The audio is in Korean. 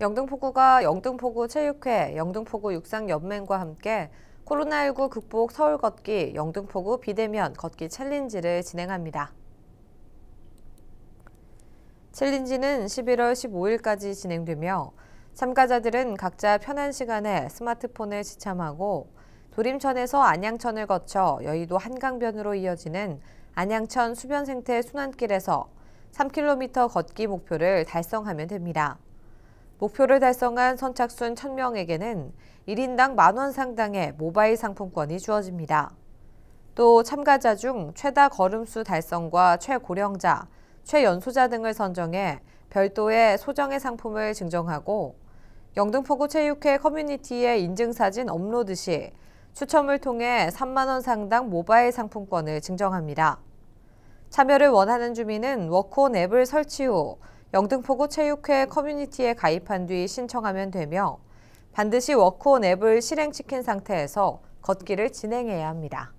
영등포구가 영등포구 체육회, 영등포구 육상연맹과 함께 코로나19 극복 서울 걷기 영등포구 비대면 걷기 챌린지를 진행합니다. 챌린지는 11월 15일까지 진행되며 참가자들은 각자 편한 시간에 스마트폰을 지참하고 도림천에서 안양천을 거쳐 여의도 한강변으로 이어지는 안양천 수변생태 순환길에서 3km 걷기 목표를 달성하면 됩니다. 목표를 달성한 선착순 1000명에게는 1인당 만원 상당의 모바일 상품권이 주어집니다. 또 참가자 중 최다 걸음수 달성과 최고령자, 최연소자 등을 선정해 별도의 소정의 상품을 증정하고 영등포구 체육회 커뮤니티에 인증사진 업로드 시 추첨을 통해 3만 원 상당 모바일 상품권을 증정합니다. 참여를 원하는 주민은 워크온 앱을 설치 후 영등포구 체육회 커뮤니티에 가입한 뒤 신청하면 되며 반드시 워크온 앱을 실행시킨 상태에서 걷기를 진행해야 합니다.